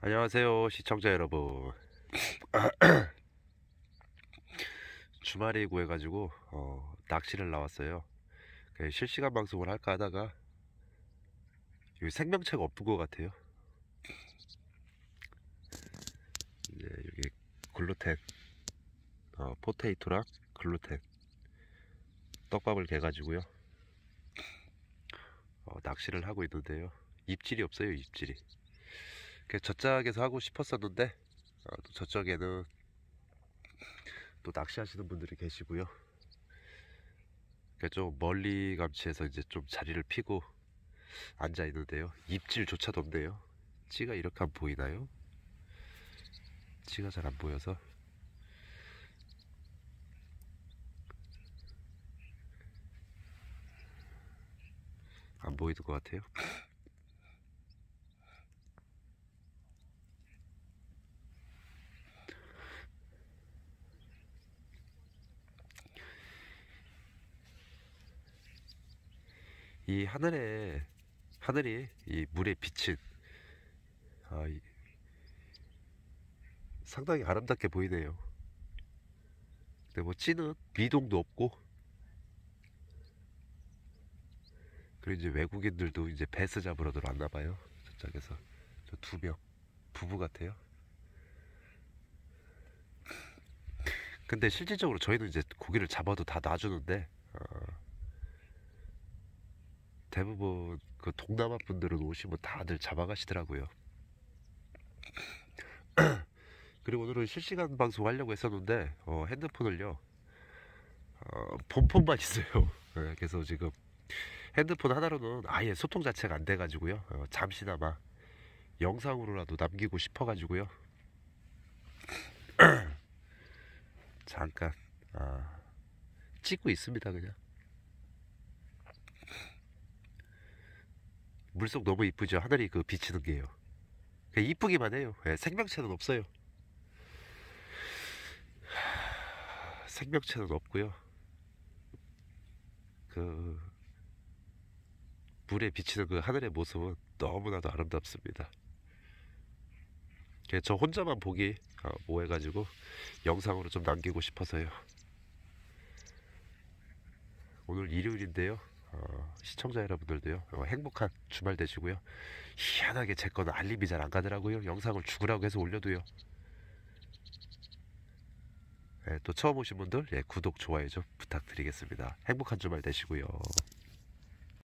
안녕하세요 시청자 여러분 주말에 구해가지고 어, 낚시를 나왔어요 그 실시간 방송을 할까 하다가 생명체가 없는 것 같아요 이제 여기 글루텐 어, 포테이토랑 글루텐 떡밥을 개가지고요 어, 낚시를 하고 있는데요 입질이 없어요 입질이 저쪽에서 하고 싶었었는데 어, 또 저쪽에는 또 낚시하시는 분들이 계시고요. 그러니까 좀 멀리 감치해서 이제 좀 자리를 피고 앉아 있는데요. 입질조차도 없네요. 찌가 이렇게 안 보이나요? 찌가 잘 안 보여서 안 보이는 것 같아요. 이 하늘에 하늘이 이 물에 비친 아, 이, 상당히 아름답게 보이네요. 근데 뭐 찌는 미동도 없고 그리고 이제 외국인들도 이제 배스 잡으러 들어왔나 봐요. 저쪽에서 저두명 부부 같아요. 근데 실질적으로 저희는 이제 고기를 잡아도 다 놔주는데 어, 대부분 그 동남아 분들은 오시면 뭐 다들 잡아가시더라고요. 그리고 오늘은 실시간 방송 하려고 했었는데 어, 핸드폰을요 어, 본폰만 있어요. 예, 그래서 지금 핸드폰 하나로는 아예 소통 자체가 안 돼가지고요. 어, 잠시나마 영상으로라도 남기고 싶어가지고요. 잠깐 아, 찍고 있습니다 그냥. 물속 너무 이쁘죠. 하늘이 그 비치는 게요. 이쁘기만 해요. 네, 생명체는 없어요. 하... 생명체는 없고요. 그 물에 비치는 그 하늘의 모습은 너무나도 아름답습니다. 예, 저 혼자만 보기 아, 뭐해가지고 영상으로 좀 남기고 싶어서요. 오늘 일요일인데요. 어, 시청자 여러분들도요 어, 행복한 주말 되시고요 희한하게 제 건 알림이 잘 안 가더라고요 영상을 죽으라고 해서 올려도요 예, 또 처음 오신 분들 예, 구독 좋아요 좀 부탁드리겠습니다 행복한 주말 되시고요